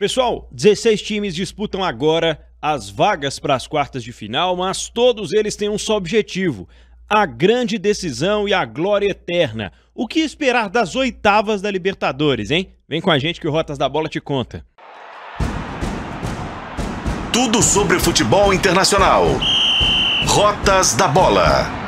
Pessoal, 16 times disputam agora as vagas para as quartas de final, mas todos eles têm um só objetivo: a grande decisão e a glória eterna. O que esperar das oitavas da Libertadores, hein? Vem com a gente que o Rotas da Bola te conta. Tudo sobre futebol internacional. Rotas da Bola.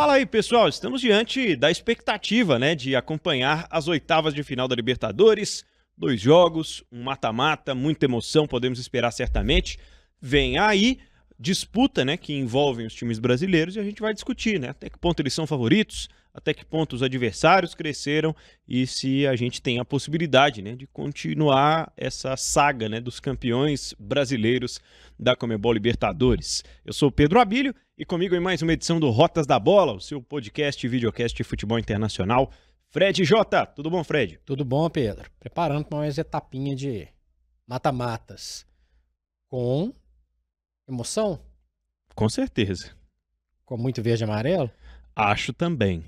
Fala aí, pessoal. Estamos diante da expectativa, né, de acompanhar as oitavas de final da Libertadores. Dois jogos, um mata-mata, muita emoção, podemos esperar certamente. Vem aí disputa, né, que envolvem os times brasileiros e a gente vai discutir, né, até que ponto eles são favoritos, até que ponto os adversários cresceram e se a gente tem a possibilidade, né, de continuar essa saga, né, dos campeões brasileiros da Comebol Libertadores. Eu sou Pedro Abílio e comigo em mais uma edição do Rotas da Bola, o seu podcast e videocast de futebol internacional. Fred Jota, tudo bom, Fred? Tudo bom, Pedro. Preparando para mais etapinha de mata-matas. Com emoção? Com certeza. Com muito verde e amarelo? Acho também.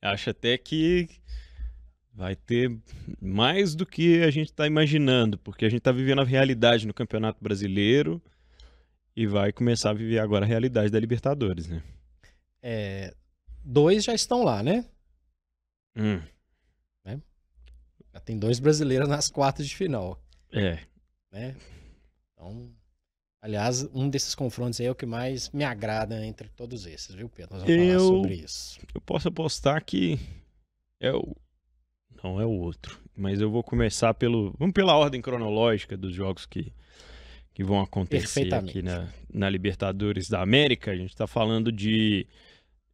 Acho até que Vai ter mais do que a gente está imaginando, porque a gente está vivendo a realidade no Campeonato Brasileiro e vai começar a viver agora a realidade da Libertadores, né? É, dois já estão lá, né? Hum. Né? Já tem dois brasileiros nas quartas de final. É. Né? Então, aliás, um desses confrontos aí é o que mais me agrada entre todos esses, viu, Pedro? Nós vamos eu, falar sobre isso. Eu posso apostar que é o então, é o outro. Mas eu vou começar pelo. Vamos pela ordem cronológica dos jogos que, que vão acontecer aqui na, na Libertadores da América. A gente está falando de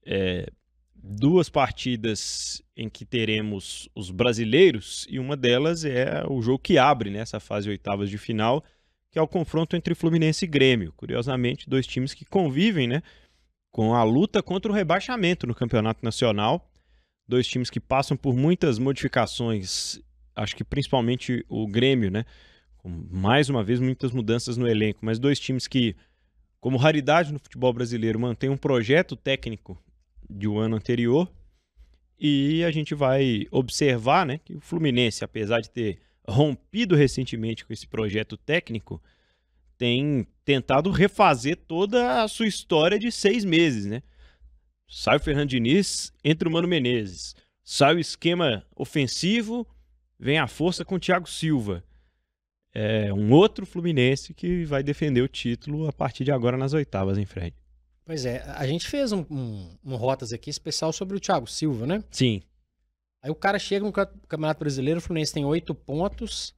é, duas partidas em que teremos os brasileiros, e uma delas é o jogo que abre nessa né, fase oitavas de final, que é o confronto entre Fluminense e Grêmio. Curiosamente, dois times que convivem né, com a luta contra o rebaixamento no Campeonato Nacional dois times que passam por muitas modificações, acho que principalmente o Grêmio, né? Mais uma vez, muitas mudanças no elenco, mas dois times que, como raridade no futebol brasileiro, mantêm um projeto técnico de um ano anterior. E a gente vai observar né, que o Fluminense, apesar de ter rompido recentemente com esse projeto técnico, tem tentado refazer toda a sua história de seis meses, né? Sai o Fernando Diniz, entra o Mano Menezes. Sai o esquema ofensivo, vem a força com o Thiago Silva. É um outro Fluminense que vai defender o título a partir de agora nas oitavas, hein, Fred? Pois é, a gente fez um, um, um Rotas aqui especial sobre o Thiago Silva, né? Sim. Aí o cara chega no Campeonato Brasileiro, o Fluminense tem oito pontos,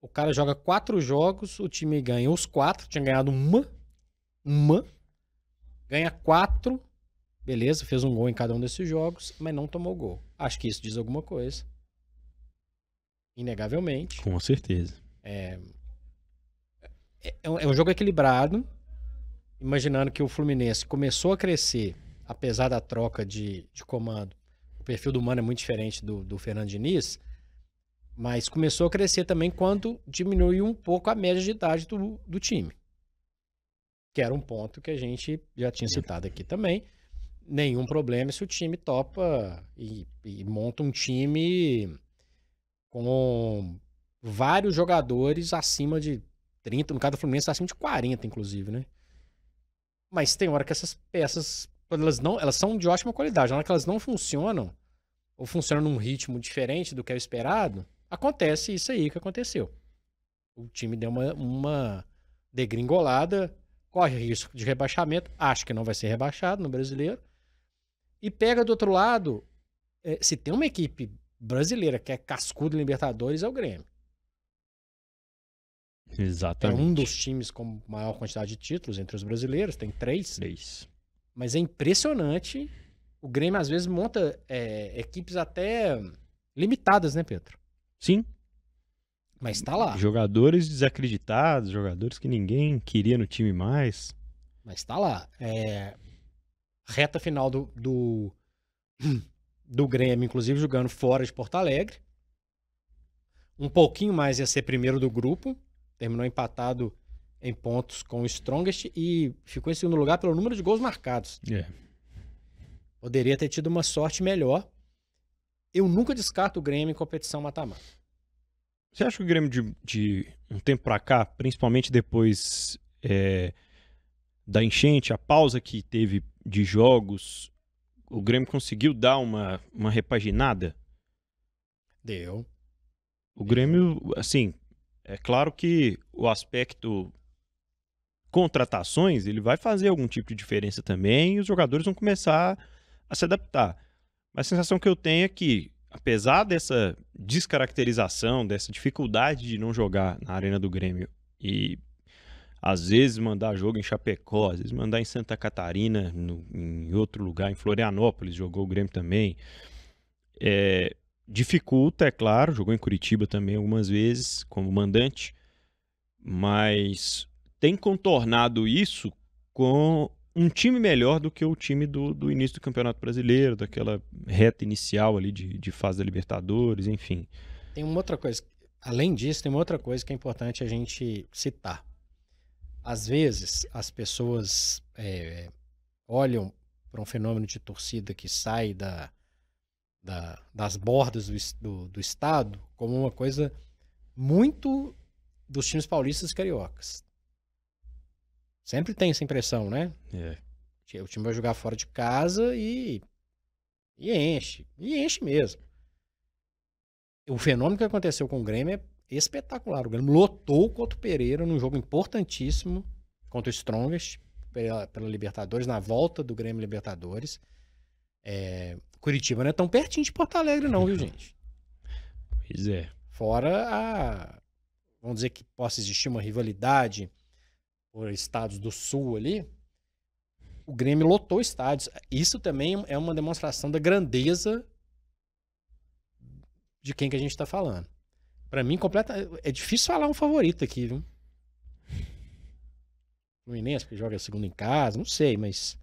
o cara joga quatro jogos, o time ganha os quatro, tinha ganhado uma, uma, ganha quatro, Beleza, fez um gol em cada um desses jogos, mas não tomou gol. Acho que isso diz alguma coisa. Inegavelmente. Com certeza. É, é, é, é um jogo equilibrado. Imaginando que o Fluminense começou a crescer, apesar da troca de, de comando. O perfil do Mano é muito diferente do, do Fernando Diniz. Mas começou a crescer também quando diminuiu um pouco a média de idade do, do time. Que era um ponto que a gente já tinha citado aqui também nenhum problema se o time topa e, e monta um time com vários jogadores acima de 30, no caso do Fluminense acima de 40, inclusive, né? Mas tem hora que essas peças, elas não, elas são de ótima qualidade, na hora que elas não funcionam, ou funcionam num ritmo diferente do que é o esperado, acontece isso aí que aconteceu. O time deu uma, uma degringolada, corre risco de rebaixamento, acho que não vai ser rebaixado no brasileiro, e pega do outro lado, é, se tem uma equipe brasileira que é cascudo Libertadores, é o Grêmio. Exatamente. É um dos times com maior quantidade de títulos entre os brasileiros, tem três. Três. Mas é impressionante. O Grêmio às vezes monta é, equipes até limitadas, né, Pedro? Sim. Mas tá lá. Jogadores desacreditados, jogadores que ninguém queria no time mais. Mas tá lá. É, reta final do, do, do Grêmio, inclusive jogando fora de Porto Alegre. Um pouquinho mais ia ser primeiro do grupo, terminou empatado em pontos com o Strongest e ficou em segundo lugar pelo número de gols marcados. Yeah. É. Poderia ter tido uma sorte melhor. Eu nunca descarto o Grêmio em competição mata-mata. Você acha que o Grêmio de, de um tempo para cá, principalmente depois é, da enchente, a pausa que teve de jogos, o Grêmio conseguiu dar uma, uma repaginada? Deu. O Grêmio, assim, é claro que o aspecto contratações, ele vai fazer algum tipo de diferença também e os jogadores vão começar a se adaptar. Mas a sensação que eu tenho é que, apesar dessa descaracterização, dessa dificuldade de não jogar na arena do Grêmio e às vezes mandar jogo em Chapecó, às vezes mandar em Santa Catarina, no, em outro lugar, em Florianópolis, jogou o Grêmio também. É, dificulta, é claro, jogou em Curitiba também algumas vezes como mandante, mas tem contornado isso com um time melhor do que o time do, do início do Campeonato Brasileiro, daquela reta inicial ali de, de fase da Libertadores, enfim. Tem uma outra coisa, além disso, tem uma outra coisa que é importante a gente citar às vezes as pessoas é, olham para um fenômeno de torcida que sai da, da, das bordas do, do, do, estado como uma coisa muito dos times paulistas e cariocas. Sempre tem essa impressão, né? É. O time vai jogar fora de casa e, e enche. E enche mesmo. O fenômeno que aconteceu com o Grêmio é espetacular. O Grêmio lotou contra o Pereira num jogo importantíssimo contra o Strongest pela, pela Libertadores, na volta do Grêmio Libertadores. É, Curitiba não é tão pertinho de Porto Alegre, não, viu, uhum. gente? Pois é. Fora a. Vamos dizer que possa existir uma rivalidade por estados do sul ali. O Grêmio lotou estádios. Isso também é uma demonstração da grandeza de quem que a gente está falando. Para mim, completa. É difícil falar um favorito aqui, viu? Fluminense, que joga segundo em casa, não sei, mas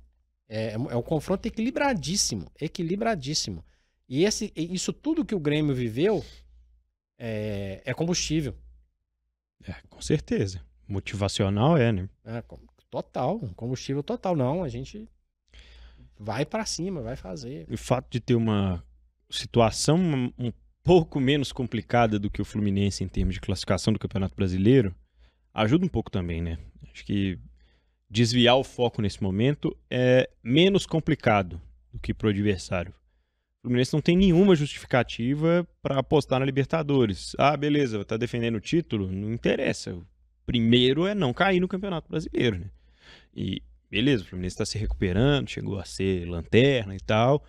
é, é, é um confronto equilibradíssimo. Equilibradíssimo. E esse, isso tudo que o Grêmio viveu é, é combustível. É, com certeza. Motivacional é, né? É, total. Combustível total. Não, a gente vai para cima, vai fazer. O fato de ter uma situação um pouco menos complicada do que o Fluminense em termos de classificação do Campeonato Brasileiro, ajuda um pouco também, né? Acho que desviar o foco nesse momento é menos complicado do que para o adversário. O Fluminense não tem nenhuma justificativa para apostar na Libertadores. Ah, beleza, tá defendendo o título? Não interessa. O primeiro é não cair no Campeonato Brasileiro, né? E beleza, o Fluminense está se recuperando, chegou a ser lanterna e tal,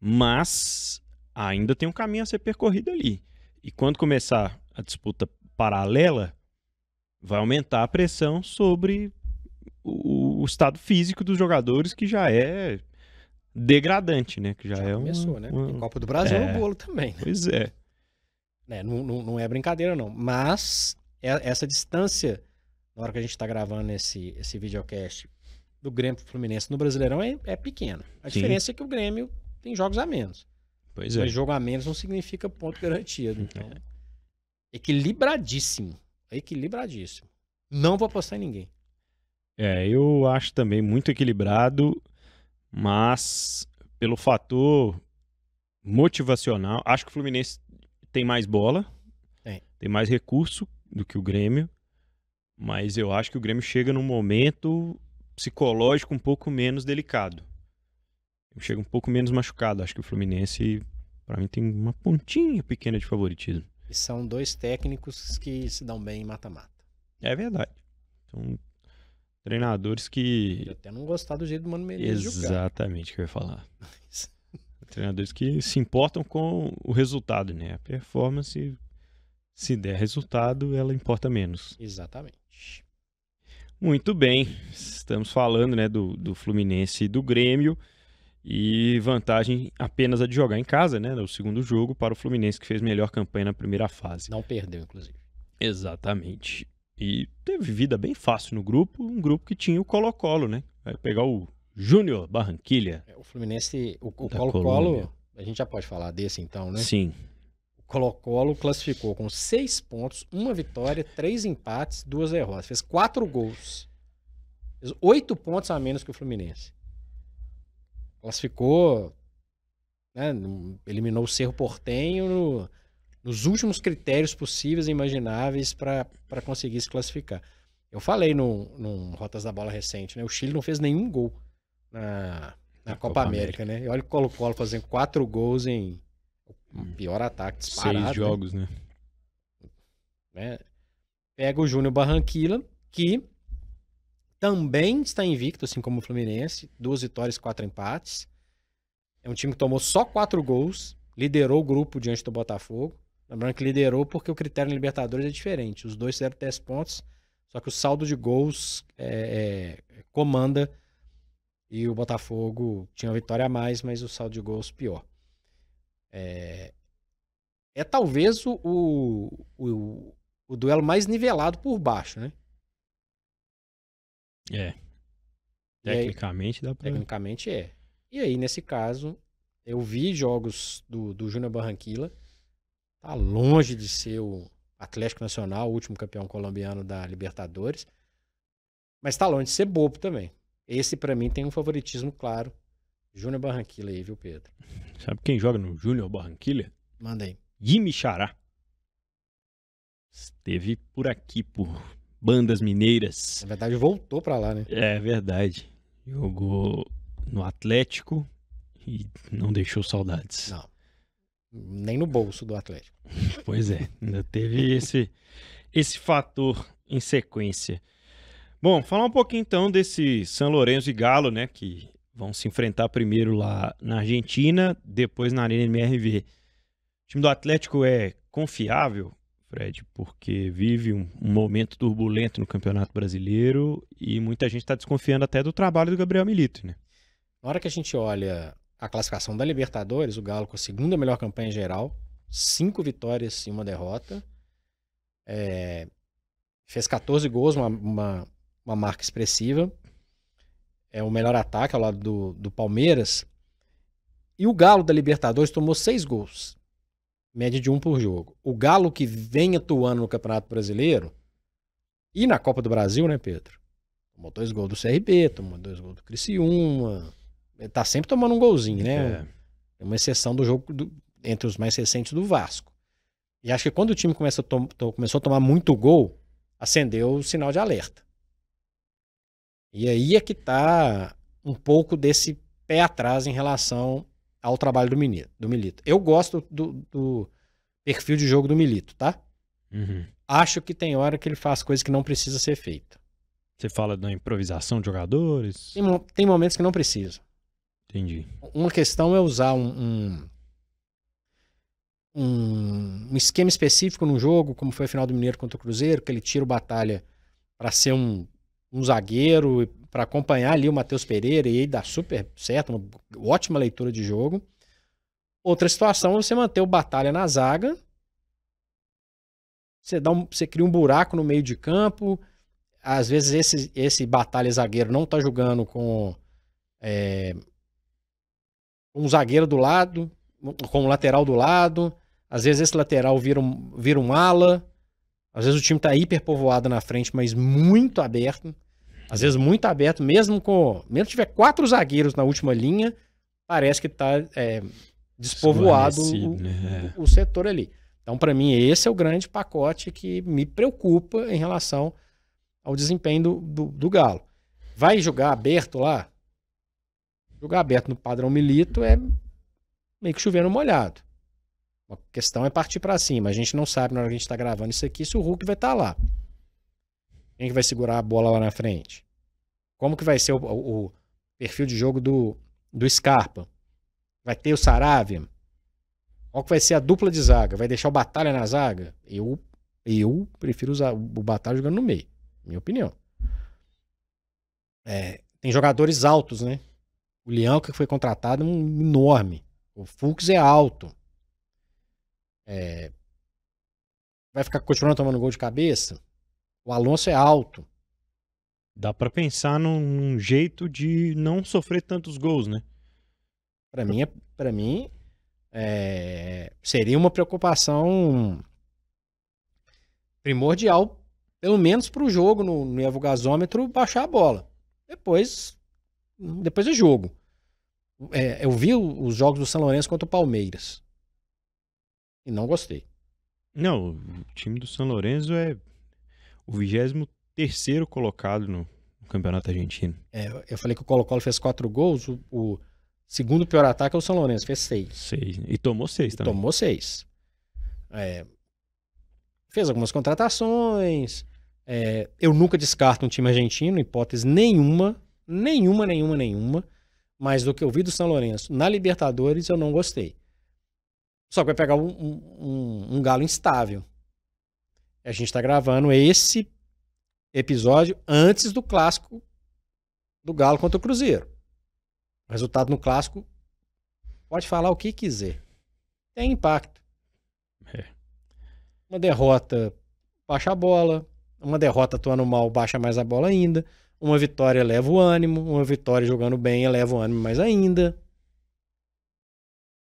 mas ainda tem um caminho a ser percorrido ali. E quando começar a disputa paralela, vai aumentar a pressão sobre o, o estado físico dos jogadores, que já é degradante, né? Que já, já é começou, um, né? Um... Copa do Brasil é, o um é. bolo também. Né? Pois é. é não, não, não, é brincadeira, não. Mas é, essa distância, na hora que a gente está gravando esse, esse videocast do Grêmio o Fluminense no Brasileirão é, é pequena. A Sim. diferença é que o Grêmio tem jogos a menos. Pois é. Mas jogo a menos não significa ponto garantido. Então, é. equilibradíssimo. Equilibradíssimo. Não vou apostar em ninguém. É, eu acho também muito equilibrado, mas pelo fator motivacional, acho que o Fluminense tem mais bola, é. tem mais recurso do que o Grêmio, mas eu acho que o Grêmio chega num momento psicológico um pouco menos delicado chega um pouco menos machucado. Acho que o Fluminense, para mim, tem uma pontinha pequena de favoritismo. E são dois técnicos que se dão bem em mata-mata. É verdade. São treinadores que. Eu até não gostar do jeito do Mano Menezes. Exatamente o que eu ia falar. treinadores que se importam com o resultado, né? A performance, se der resultado, ela importa menos. Exatamente. Muito bem, estamos falando né, do, do Fluminense e do Grêmio. E vantagem apenas a de jogar em casa, né? No segundo jogo, para o Fluminense, que fez melhor campanha na primeira fase. Não perdeu, inclusive. Exatamente. E teve vida bem fácil no grupo, um grupo que tinha o Colo-Colo, né? Vai pegar o Júnior Barranquilha. É, o Fluminense, o Colo-Colo, a gente já pode falar desse então, né? Sim. O Colo-Colo classificou com seis pontos, uma vitória, três empates, duas derrotas. Fez quatro gols. Fez oito pontos a menos que o Fluminense classificou, né, eliminou o Cerro Portenho no, nos últimos critérios possíveis e imagináveis para conseguir se classificar. Eu falei no, no Rotas da Bola recente, né? O Chile não fez nenhum gol na, na Copa, Copa América, América, né? E olha o Colo-Colo fazendo quatro gols em hum. pior ataque disparado. Seis né. jogos, né? né? Pega o Júnior Barranquilla, que também está invicto, assim como o Fluminense, duas vitórias, quatro empates. É um time que tomou só quatro gols, liderou o grupo diante do Botafogo. Lembrando que liderou porque o critério na Libertadores é diferente. Os dois fizeram 10 pontos, só que o saldo de gols é, é, é, comanda e o Botafogo tinha uma vitória a mais, mas o saldo de gols pior. É, é talvez o, o, o duelo mais nivelado por baixo, né? É. Tecnicamente aí, dá pra. Tecnicamente é. E aí, nesse caso, eu vi jogos do, do Júnior Barranquilla. Tá longe de ser o Atlético Nacional, o último campeão colombiano da Libertadores. Mas tá longe de ser bobo também. Esse, para mim, tem um favoritismo claro. Júnior Barranquilla aí, viu, Pedro? Sabe quem joga no Júnior Barranquilla? Manda aí. Jimmy Esteve por aqui por bandas mineiras. Na verdade, voltou para lá, né? É verdade. Jogou no Atlético e não deixou saudades. Não. Nem no bolso do Atlético. pois é, ainda teve esse, esse fator em sequência. Bom, falar um pouquinho então desse São Lourenço e Galo, né? Que vão se enfrentar primeiro lá na Argentina, depois na Arena MRV. O time do Atlético é confiável? Fred, porque vive um, um momento turbulento no Campeonato Brasileiro e muita gente está desconfiando até do trabalho do Gabriel Milito, né? Na hora que a gente olha a classificação da Libertadores, o Galo com a segunda melhor campanha geral, cinco vitórias e uma derrota, é, fez 14 gols, uma, uma, uma marca expressiva, é o melhor ataque ao lado do, do Palmeiras. E o Galo da Libertadores tomou seis gols média de um por jogo. O Galo que vem atuando no Campeonato Brasileiro e na Copa do Brasil, né, Pedro? Tomou dois gols do CRB, tomou dois gols do Criciúma. Ele tá sempre tomando um golzinho, né? É. é, uma exceção do jogo do, entre os mais recentes do Vasco. E acho que quando o time começa a to, to, começou a tomar muito gol, acendeu o sinal de alerta. E aí é que tá um pouco desse pé atrás em relação ao trabalho do, menino, do Milito. Eu gosto do, do perfil de jogo do Milito, tá? Uhum. Acho que tem hora que ele faz coisas que não precisa ser feita. Você fala da improvisação de jogadores? Tem, tem momentos que não precisa. Entendi. Uma questão é usar um, um, um, esquema específico no jogo, como foi a final do Mineiro contra o Cruzeiro, que ele tira o Batalha para ser um, um zagueiro para acompanhar ali o Matheus Pereira e dar dá super certo, uma ótima leitura de jogo. Outra situação é você manter o Batalha na zaga. Você, dá um, você cria um buraco no meio de campo. Às vezes esse, esse Batalha zagueiro não tá jogando com é, um zagueiro do lado, com um lateral do lado. Às vezes esse lateral vira um, vira um ala. Às vezes o time tá hiper povoado na frente, mas muito aberto às vezes muito aberto, mesmo com. Mesmo tiver quatro zagueiros na última linha, parece que está é, despovoado o, né? o, é. o, setor ali. Então, para mim, esse é o grande pacote que me preocupa em relação ao desempenho do, do, do Galo. Vai jogar aberto lá? Jogar aberto no padrão Milito é meio que chovendo molhado. A questão é partir para cima. A gente não sabe na hora que a gente está gravando isso aqui se o Hulk vai estar tá lá. Quem que vai segurar a bola lá na frente? Como que vai ser o, o perfil de jogo do, do Scarpa? Vai ter o Saravia? Qual que vai ser a dupla de zaga? Vai deixar o Batalha na zaga? Eu, eu prefiro usar o Batalha jogando no meio, minha opinião. É, tem jogadores altos, né? O Leão, que foi contratado, é um enorme. O Fux é alto. É, vai ficar continuando tomando gol de cabeça? O Alonso é alto. Dá para pensar num, num, jeito de não sofrer tantos gols, né? Para mim, é, para mim é, seria uma preocupação primordial, pelo menos para o jogo no, no Evo Gasômetro baixar a bola. Depois, depois é jogo. É, eu vi os jogos do São Lourenço contra o Palmeiras e não gostei. Não, o time do São Lourenço é o 23 colocado no, no, Campeonato Argentino. É, eu falei que o Colo-Colo fez quatro gols, o, o, segundo pior ataque é o São Lourenço, fez seis. Seis. Né? E tomou seis e Tomou seis. É, fez algumas contratações. É, eu nunca descarto um time argentino, hipótese nenhuma, nenhuma, nenhuma, nenhuma. Mas do que eu vi do São Lourenço na Libertadores, eu não gostei. Só que vai pegar um, um, um galo instável. A gente está gravando esse episódio antes do clássico do Galo contra o Cruzeiro. Resultado no clássico pode falar o que quiser. Tem impacto. É. Uma derrota baixa a bola, uma derrota atuando mal baixa mais a bola ainda, uma vitória eleva o ânimo, uma vitória jogando bem eleva o ânimo mais ainda.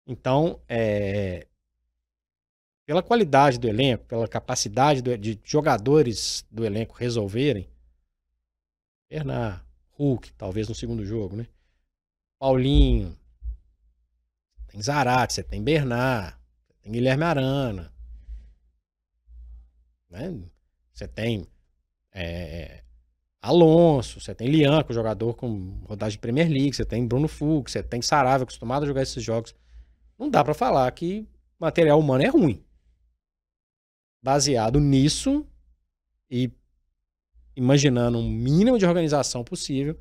Então, é, pela qualidade do elenco, pela capacidade do, de jogadores do elenco resolverem, Bernard, Hulk, talvez no segundo jogo, né? Paulinho, tem Zarate, você tem Bernard, tem Guilherme Arana, né? Você tem é, Alonso, você tem Lianco, é jogador com rodagem de Premier League, você tem Bruno Fux, você tem Sarava, acostumado a jogar esses jogos. Não dá para falar que material humano é ruim baseado nisso e imaginando o um mínimo de organização possível,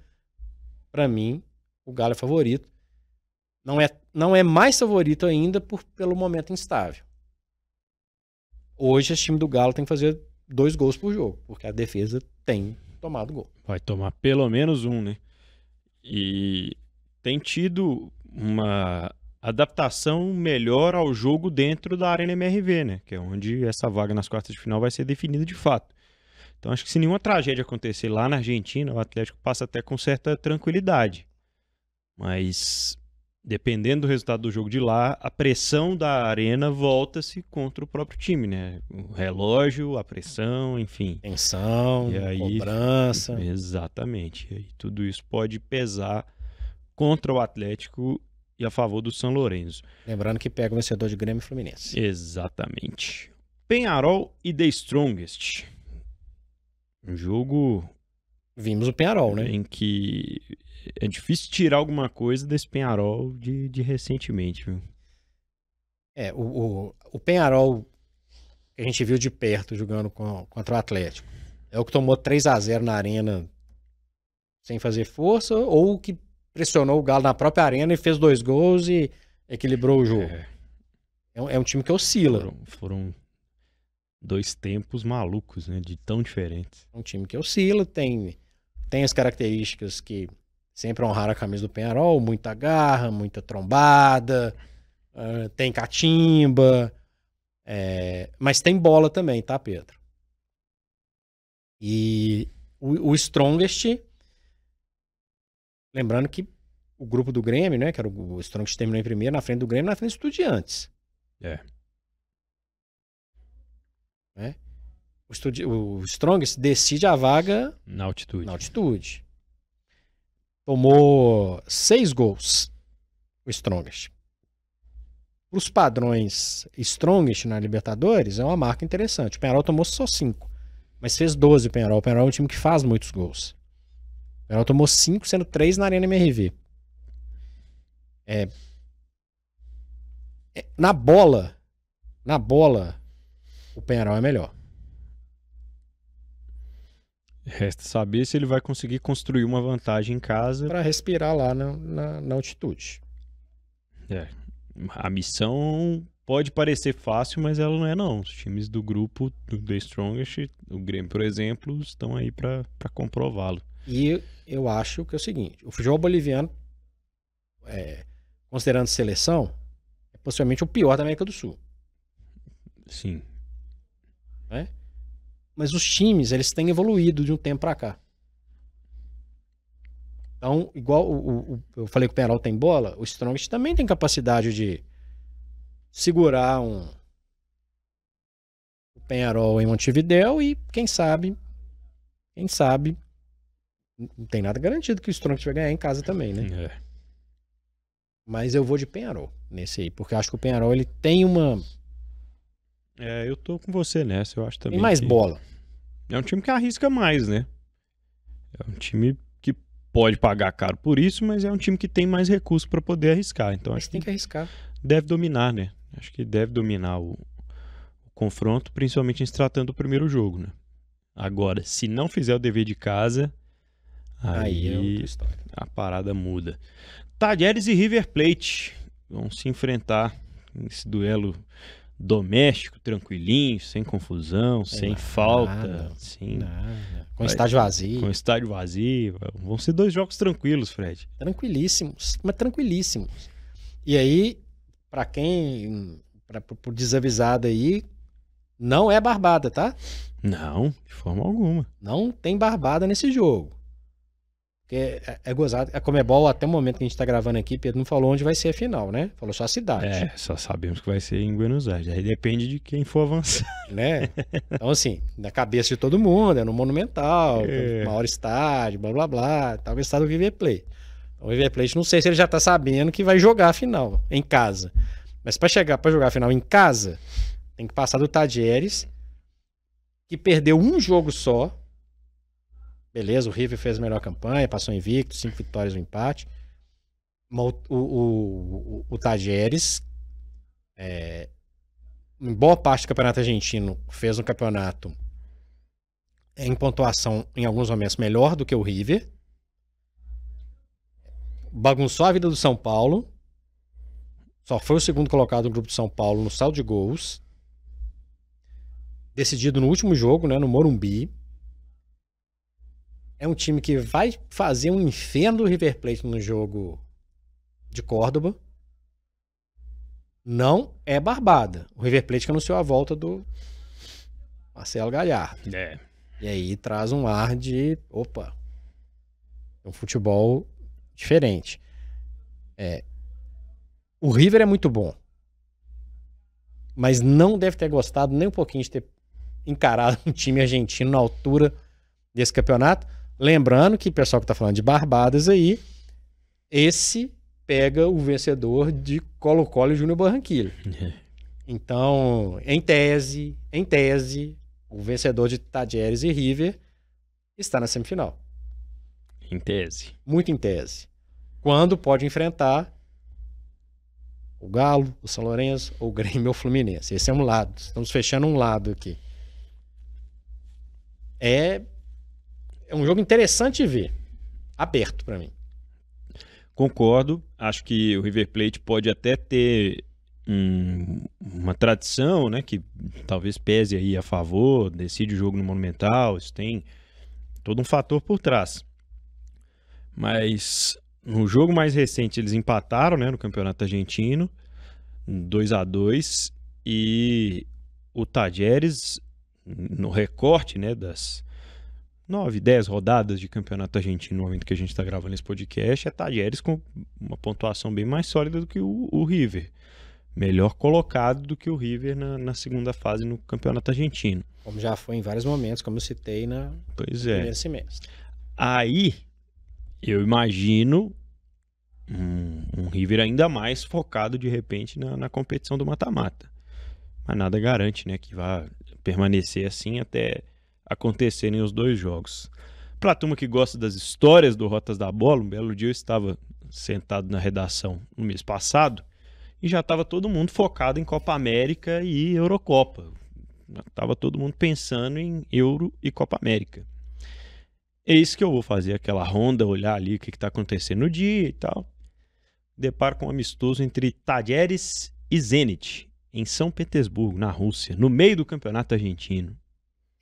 para mim, o Galo é favorito. Não é, não é mais favorito ainda por, pelo momento instável. Hoje, esse time do Galo tem que fazer dois gols por jogo, porque a defesa tem tomado gol. Vai tomar pelo menos um, né? E tem tido uma adaptação melhor ao jogo dentro da Arena MRV, né? Que é onde essa vaga nas quartas de final vai ser definida de fato. Então acho que se nenhuma tragédia acontecer lá na Argentina, o Atlético passa até com certa tranquilidade. Mas dependendo do resultado do jogo de lá, a pressão da arena volta-se contra o próprio time, né? O relógio, a pressão, enfim. Tensão, e aí, cobrança. Exatamente. E aí, tudo isso pode pesar contra o Atlético e a favor do São Lourenço. Lembrando que pega o vencedor de Grêmio e Fluminense. Exatamente. Penharol e The Strongest. Um jogo. Vimos o Penharol, né? Em que é difícil tirar alguma coisa desse Penharol de, de recentemente, viu? É, o, o, o Penharol que a gente viu de perto jogando com, contra o Atlético é o que tomou 3 a 0 na arena sem fazer força ou que pressionou o Galo na própria arena e fez dois gols e equilibrou o jogo. É, é, um, é um, time que oscila. Foram, foram, dois tempos malucos, né? De tão diferentes. É um time que oscila, tem, tem as características que sempre honraram a camisa do Penharol, muita garra, muita trombada, uh, tem catimba, é, mas tem bola também, tá, Pedro? E o, o Strongest Lembrando que o grupo do Grêmio, né? Que era o, Strongest Strong terminou em primeiro, na frente do Grêmio, na frente do Estudiantes. É. Né? O, Studi o Strongest decide a vaga na altitude. Na altitude. Tomou seis gols o Strongest. Para os padrões Strongest na Libertadores, é uma marca interessante. O Penarol tomou só cinco, mas fez 12 o Penarol. O Penarol é um time que faz muitos gols. O Penal tomou 5, sendo 3 na Arena MRV. É... é... Na bola, na bola, o Penharol é melhor. Resta saber se ele vai conseguir construir uma vantagem em casa. Para respirar lá na, na, na altitude. É. A missão pode parecer fácil, mas ela não é não. Os times do grupo do The Strongest, o Grêmio, por exemplo, estão aí para comprová-lo. E eu acho que é o seguinte: o futebol boliviano, é, considerando seleção, é possivelmente o pior da América do Sul. Sim. Né? Mas os times, eles têm evoluído de um tempo para cá. Então, igual o, o, o, eu falei que o Penarol tem bola, o Strongest também tem capacidade de segurar um o Penarol em Montevideo e, quem sabe, quem sabe, não tem nada garantido que o Strong vai ganhar em casa também, né? É. Mas eu vou de Penharol nesse aí, porque eu acho que o Penharol ele tem uma. É, eu tô com você nessa, eu acho também. Tem mais que... bola. É um time que arrisca mais, né? É um time que pode pagar caro por isso, mas é um time que tem mais recursos para poder arriscar. Então mas acho tem que, que arriscar. Deve dominar, né? Acho que deve dominar o, o confronto, principalmente em se tratando do primeiro jogo, né? Agora, se não fizer o dever de casa, Aí, Aí é a parada muda. Talheres e River Plate vão se enfrentar nesse duelo doméstico, tranquilinho, sem confusão, é, sem nada, falta, nada. com vai, estádio vazio. Com estádio vazio, vão ser dois jogos tranquilos, Fred. Tranquilíssimos, mas tranquilíssimos. E aí, para quem para o desavisado aí, não é barbada, tá? Não, de forma alguma. Não tem barbada nesse jogo. Porque é, é gozado. A é Comebol, é até o momento que a gente está gravando aqui, Pedro não falou onde vai ser a final, né? Falou só a cidade. É, só sabemos que vai ser em Buenos Aires. Aí depende de quem for avançar. Né? Então, assim, na cabeça de todo mundo, é no Monumental, é. maior estádio, blá blá blá. Talvez tá o estado do River Play. Então, o River Play, não sei se ele já está sabendo que vai jogar a final em casa. Mas para chegar para jogar a final em casa, tem que passar do Tadieres, que perdeu um jogo só Beleza, o River fez a melhor campanha, passou invicto, cinco vitórias um empate. O, o, o, o Tajeres, é, em boa parte do campeonato argentino, fez um campeonato em pontuação, em alguns momentos, melhor do que o River. Bagunçou a vida do São Paulo. Só foi o segundo colocado no grupo de São Paulo no saldo de gols. Decidido no último jogo, né, no Morumbi é um time que vai fazer um inferno do River Plate no jogo de Córdoba. Não é barbada. O River Plate que anunciou a volta do Marcelo Galhardo. É. E aí traz um ar de, opa, um futebol diferente. É, o River é muito bom, mas não deve ter gostado nem um pouquinho de ter encarado um time argentino na altura desse campeonato. Lembrando que o pessoal que está falando de Barbadas aí, esse pega o vencedor de Colo-Colo e Júnior Barranquilla. Então, em tese, em tese, o vencedor de Tadieres e River está na semifinal. Em tese. Muito em tese. Quando pode enfrentar o Galo, o São Lourenço, ou o Grêmio ou o Fluminense. Esse é um lado. Estamos fechando um lado aqui. É é um jogo interessante de ver. Aberto para mim. Concordo. Acho que o River Plate pode até ter um, uma tradição, né? Que talvez pese aí a favor, decide o jogo no Monumental. Isso tem todo um fator por trás. Mas no jogo mais recente eles empataram, né? No Campeonato Argentino, 2 a 2 E o Tajeres, no recorte, né? Das, 9, 10 rodadas de campeonato argentino no momento que a gente está gravando esse podcast, é Tajeres com uma pontuação bem mais sólida do que o, o River. Melhor colocado do que o River na, na, segunda fase no campeonato argentino. Como já foi em vários momentos, como eu citei na pois é. primeiro semestre. Aí, eu imagino um, um, River ainda mais focado, de repente, na, na competição do mata-mata. Mas nada garante né, que vá permanecer assim até acontecerem os dois jogos. Para a turma que gosta das histórias do Rotas da Bola, um belo dia eu estava sentado na redação no mês passado e já estava todo mundo focado em Copa América e Eurocopa. Estava todo mundo pensando em Euro e Copa América. É isso que eu vou fazer, aquela ronda, olhar ali o que está acontecendo no dia e tal. Deparo com um amistoso entre Tadjeres e Zenit, em São Petersburgo, na Rússia, no meio do campeonato argentino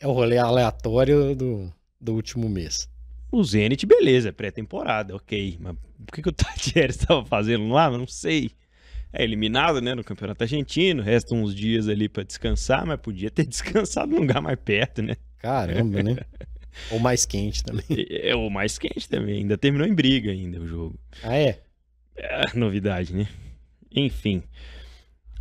é o rolê aleatório do, do último mês. O Zenit, beleza, é pré-temporada, ok. Mas o que, que o Tatier estava fazendo lá? Não sei. É eliminado, né, no Campeonato Argentino. Restam uns dias ali para descansar, mas podia ter descansado num lugar mais perto, né? Caramba, né? ou mais quente também. É, ou mais quente também. Ainda terminou em briga ainda o jogo. Ah, é? É novidade, né? Enfim.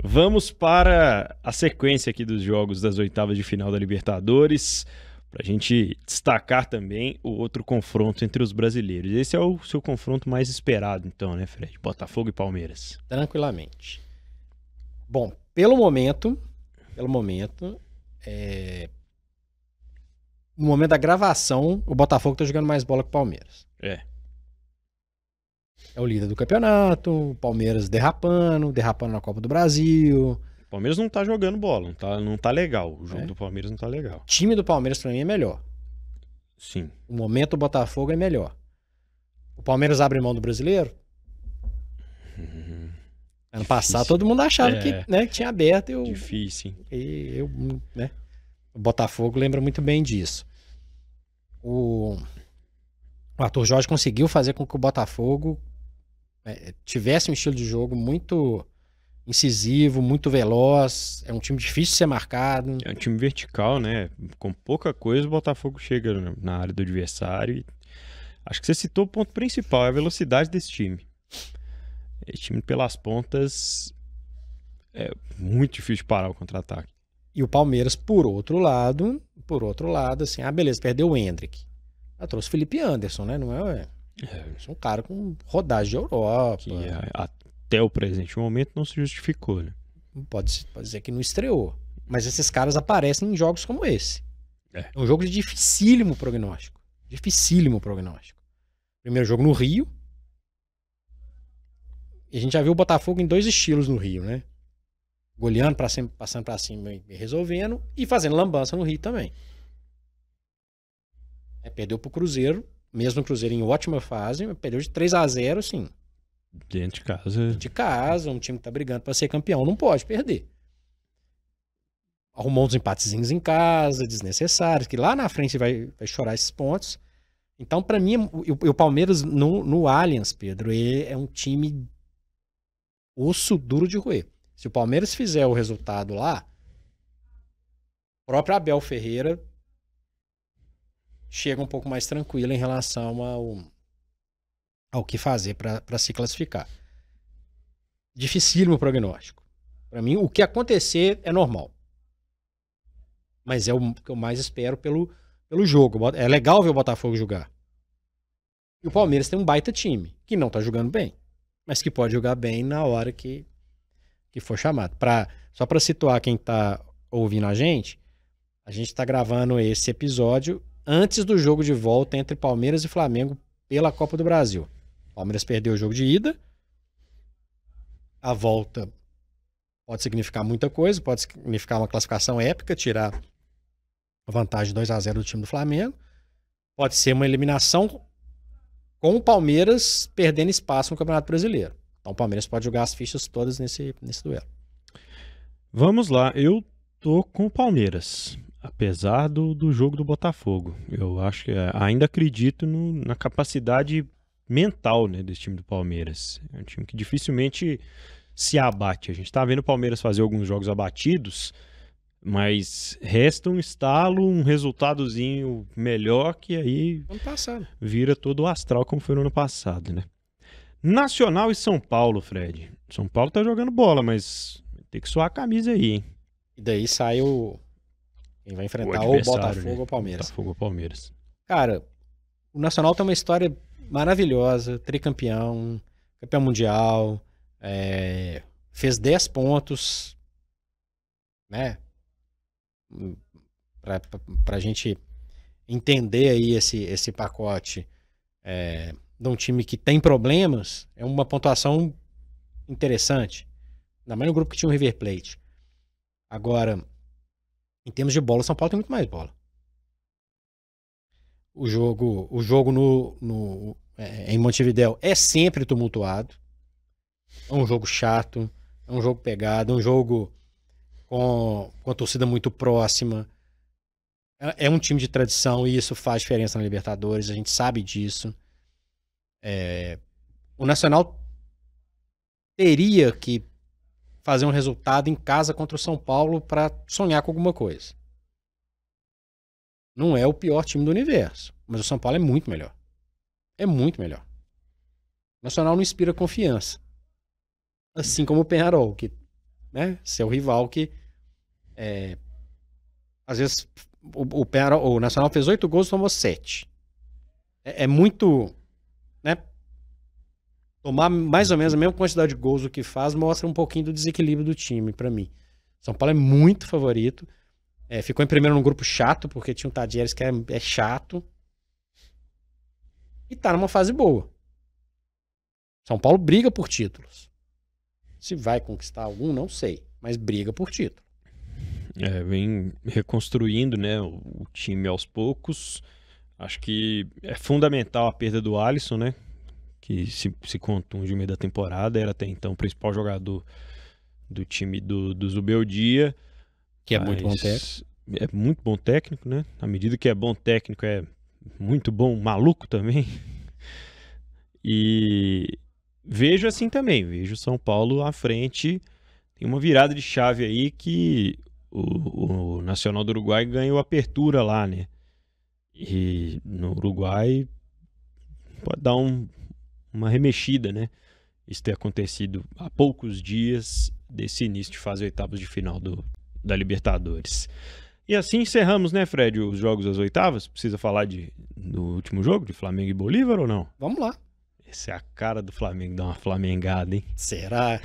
Vamos para a sequência aqui dos jogos das oitavas de final da Libertadores, para a gente destacar também o outro confronto entre os brasileiros. Esse é o seu confronto mais esperado, então, né, Fred? Botafogo e Palmeiras. Tranquilamente. Bom, pelo momento, pelo momento, é... no momento da gravação, o Botafogo está jogando mais bola que o Palmeiras. É. É o líder do campeonato, o Palmeiras derrapando, derrapando na Copa do Brasil. O Palmeiras não tá jogando bola, não tá, não tá legal. O jogo é. do Palmeiras não tá legal. O time do Palmeiras pra mim é melhor. Sim. O momento do Botafogo é melhor. O Palmeiras abre mão do brasileiro? Uhum. Ano Difícil. passado todo mundo achava é. que, né, que tinha aberto. Eu, Difícil. E eu, né? O Botafogo lembra muito bem disso. O o Arthur Jorge conseguiu fazer com que o Botafogo é, tivesse um estilo de jogo muito incisivo, muito veloz. É um time difícil de ser marcado. É um time vertical, né? Com pouca coisa, o Botafogo chega na área do adversário. E... Acho que você citou o ponto principal, é a velocidade desse time. Esse time pelas pontas é muito difícil parar o contra-ataque. E o Palmeiras, por outro lado, por outro lado, assim, ah, beleza, perdeu o Hendrick. Ela ah, trouxe Felipe Anderson, né? Não é? é. Um cara com rodagem de Europa. Que é, até o presente momento não se justificou, né? Pode, pode dizer que não estreou. Mas esses caras aparecem em jogos como esse. É, é um jogo de dificílimo prognóstico. Dificílimo prognóstico. Primeiro jogo no Rio. E a gente já viu o Botafogo em dois estilos no Rio, né? Goleando para cima, passando para cima e resolvendo. E fazendo lambança no Rio também. É, perdeu pro Cruzeiro, mesmo o Cruzeiro em ótima fase, perdeu de 3 a 0 assim. Dentro de casa. De casa, um time que tá brigando para ser campeão, não pode perder. Arrumou uns empatezinhos em casa, desnecessários, que lá na frente vai, vai chorar esses pontos. Então, para mim, o, o, Palmeiras no, no Allianz, Pedro, ele é um time osso duro de roer. Se o Palmeiras fizer o resultado lá, o próprio Abel Ferreira chega um pouco mais tranquilo em relação ao, ao que fazer para se classificar. Dificílimo prognóstico. Para mim, o que acontecer é normal. Mas é o que eu mais espero pelo, pelo jogo. É legal ver o Botafogo jogar. E o Palmeiras tem um baita time, que não tá jogando bem, mas que pode jogar bem na hora que, que for chamado. Pra, só para situar quem tá ouvindo a gente, a gente tá gravando esse episódio antes do jogo de volta entre Palmeiras e Flamengo pela Copa do Brasil. O Palmeiras perdeu o jogo de ida. A volta pode significar muita coisa, pode significar uma classificação épica, tirar a vantagem 2 a 0 do time do Flamengo. Pode ser uma eliminação com o Palmeiras perdendo espaço no Campeonato Brasileiro. Então o Palmeiras pode jogar as fichas todas nesse, nesse duelo. Vamos lá, eu tô com o Palmeiras apesar do, do jogo do Botafogo. Eu acho que é, ainda acredito no, na capacidade mental né, desse time do Palmeiras. É um time que dificilmente se abate. A gente está vendo o Palmeiras fazer alguns jogos abatidos, mas resta um estalo, um resultadozinho melhor que aí né? vira todo o astral como foi no ano passado, né? Nacional e São Paulo, Fred. São Paulo tá jogando bola, mas tem que suar a camisa aí, hein? E daí sai o, quem vai enfrentar o ou né? Botafogo né? ou Palmeiras. Botafogo ou Palmeiras. Cara, o Nacional tem uma história maravilhosa, tricampeão, campeão mundial, é, fez 10 pontos, né? Pra, pra, pra, gente entender aí esse, esse pacote é, de um time que tem problemas, é uma pontuação interessante. Ainda mais no grupo que tinha o River Plate. Agora, em termos de bola, o São Paulo tem muito mais bola. O jogo, o jogo no, no é, em Montevideo é sempre tumultuado. É um jogo chato, é um jogo pegado, é um jogo com, com a torcida muito próxima. É, é um time de tradição e isso faz diferença na Libertadores, a gente sabe disso. É, o Nacional teria que fazer um resultado em casa contra o São Paulo para sonhar com alguma coisa. Não é o pior time do universo, mas o São Paulo é muito melhor. É muito melhor. O Nacional não inspira confiança. Assim como o Penharol, que né, seu é rival que é, às vezes o, o, Penharol, o Nacional fez oito gols e tomou sete. É, é muito né, tomar mais ou menos a mesma quantidade de gols do que faz, mostra um pouquinho do desequilíbrio do time, para mim. São Paulo é muito favorito. É, ficou em primeiro num grupo chato, porque tinha um Tadieres que é, é chato. E tá numa fase boa. São Paulo briga por títulos. Se vai conquistar algum, não sei, mas briga por título. É, vem reconstruindo né, o time aos poucos. Acho que é fundamental a perda do Alisson, né? que se, se contunde no meio da temporada, era até então o principal jogador do time do, do Zubeldia. Que é muito bom técnico. É muito bom técnico, né? À medida que é bom técnico, é muito bom maluco também. E vejo assim também, vejo São Paulo à frente. Tem uma virada de chave aí que o, o Nacional do Uruguai ganhou apertura lá, né? E no Uruguai pode dar um, uma remexida, né? Isso ter acontecido há poucos dias desse início de fase oitavas de final do, da Libertadores. E assim encerramos, né, Fred, os jogos das oitavas? Precisa falar de, do último jogo, de Flamengo e Bolívar ou não? Vamos lá. Essa é a cara do Flamengo dar uma flamengada, hein? Será?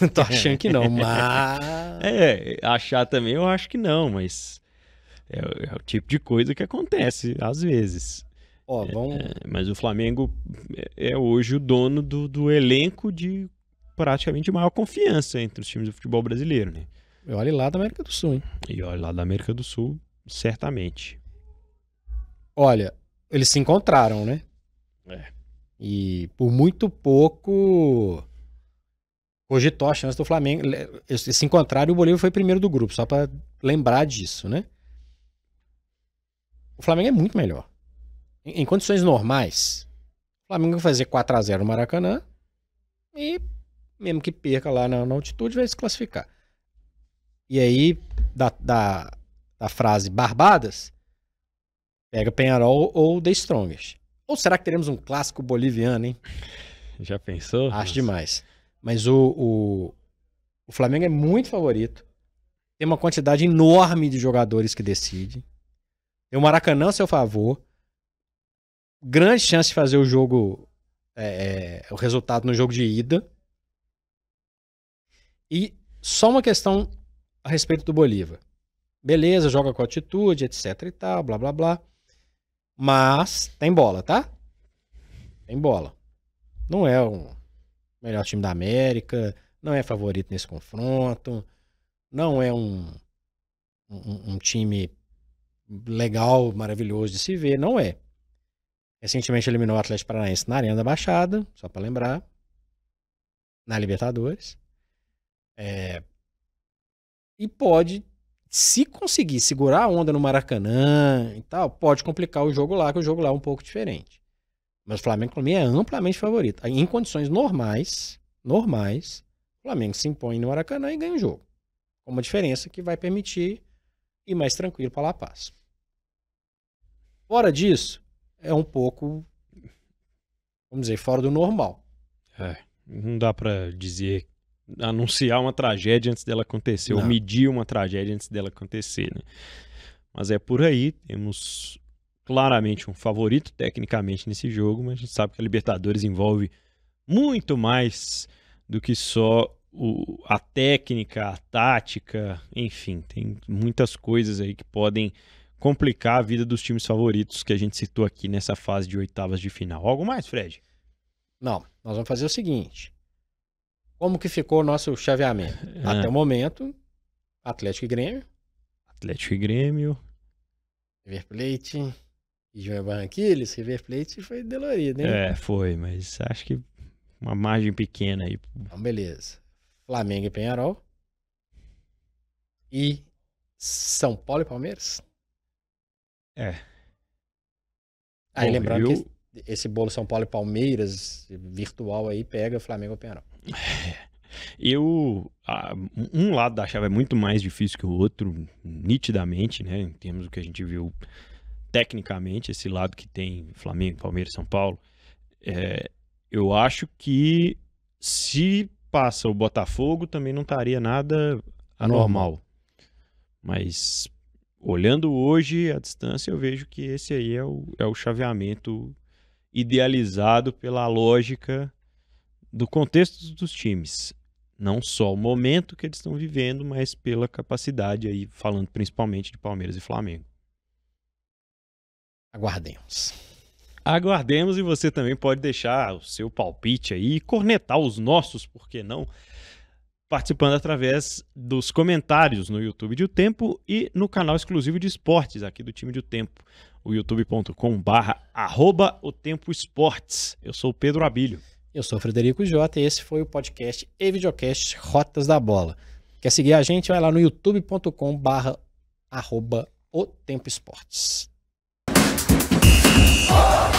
Não tô achando que não, mas. É, achar também eu acho que não, mas é, é, o tipo de coisa que acontece às vezes. Ó, é, vamos... É, mas o Flamengo é, é hoje o dono do, do elenco de praticamente maior confiança entre os times do futebol brasileiro, né? E olha lá da América do Sul, hein? E olha lá da América do Sul, certamente. Olha, eles se encontraram, né? É. E por muito pouco cogitou a chance do Flamengo. Eles se encontraram e o Bolívar foi primeiro do grupo, só para lembrar disso, né? O Flamengo é muito melhor. Em, em condições normais, o Flamengo vai fazer 4 a 0 no Maracanã e, mesmo que perca lá na, na altitude, vai se classificar. E aí, da, da, da frase Barbadas, pega Penharol ou The Strongest. Ou será que teremos um clássico boliviano, hein? Já pensou? Acho demais. Mas o, o, o, Flamengo é muito favorito. Tem uma quantidade enorme de jogadores que decidem. Tem o Maracanã a seu favor grande chance de fazer o jogo, é, é, o resultado no jogo de ida. E só uma questão a respeito do Bolívar. Beleza, joga com atitude etc e tal, blá blá blá. Mas tem bola, tá? Tem bola. Não é o melhor time da América, não é favorito nesse confronto, não é um, um, um time legal, maravilhoso de se ver, não é. Recentemente eliminou o Atlético Paranaense na Arena da Baixada, só para lembrar. Na Libertadores. É... E pode, se conseguir segurar a onda no Maracanã e tal, pode complicar o jogo lá, que o jogo lá é um pouco diferente. Mas o Flamengo, para mim, é amplamente favorito. Em condições normais, normais, o Flamengo se impõe no Maracanã e ganha o jogo. Com uma diferença que vai permitir ir mais tranquilo para La Paz. Fora disso, é um pouco, vamos dizer, fora do normal. É, não dá para dizer, anunciar uma tragédia antes dela acontecer, não. ou medir uma tragédia antes dela acontecer, né? Mas é por aí, temos claramente um favorito tecnicamente nesse jogo, mas a gente sabe que a Libertadores envolve muito mais do que só o, a técnica, a tática, enfim, tem muitas coisas aí que podem complicar a vida dos times favoritos que a gente citou aqui nessa fase de oitavas de final. Algo mais, Fred? Não, nós vamos fazer o seguinte. Como que ficou o nosso chaveamento? Ah. Até o momento, Atlético e Grêmio. Atlético e Grêmio. River Plate e João Barranquilhos. River Plate foi dolorido, hein? É, foi, mas acho que uma margem pequena aí. Então, beleza. Flamengo e Penharol. E São Paulo e Palmeiras? É. Aí Bom, lembrando eu... que esse bolo São Paulo e Palmeiras virtual aí pega Flamengo e é Penal. É. Eu. um lado da chave é muito mais difícil que o outro, nitidamente, né? Em termos do que a gente viu tecnicamente, esse lado que tem Flamengo, Palmeiras, São Paulo. É, eu acho que se passa o Botafogo, também não estaria nada anormal. Mas olhando hoje à distância, eu vejo que esse aí é o, é o chaveamento idealizado pela lógica do contexto dos times. Não só o momento que eles estão vivendo, mas pela capacidade aí, falando principalmente de Palmeiras e Flamengo. Aguardemos. Aguardemos e você também pode deixar o seu palpite aí e cornetar os nossos, por que não? participando através dos comentários no YouTube de O Tempo e no canal exclusivo de esportes aqui do time de O Tempo, o youtube.com o Tempo Esportes. Eu sou o Pedro Abílio. Eu sou o Frederico Jota e esse foi o podcast e videocast Rotas da Bola. Quer seguir a gente? Vai lá no youtube.com o Tempo Esportes. Oh!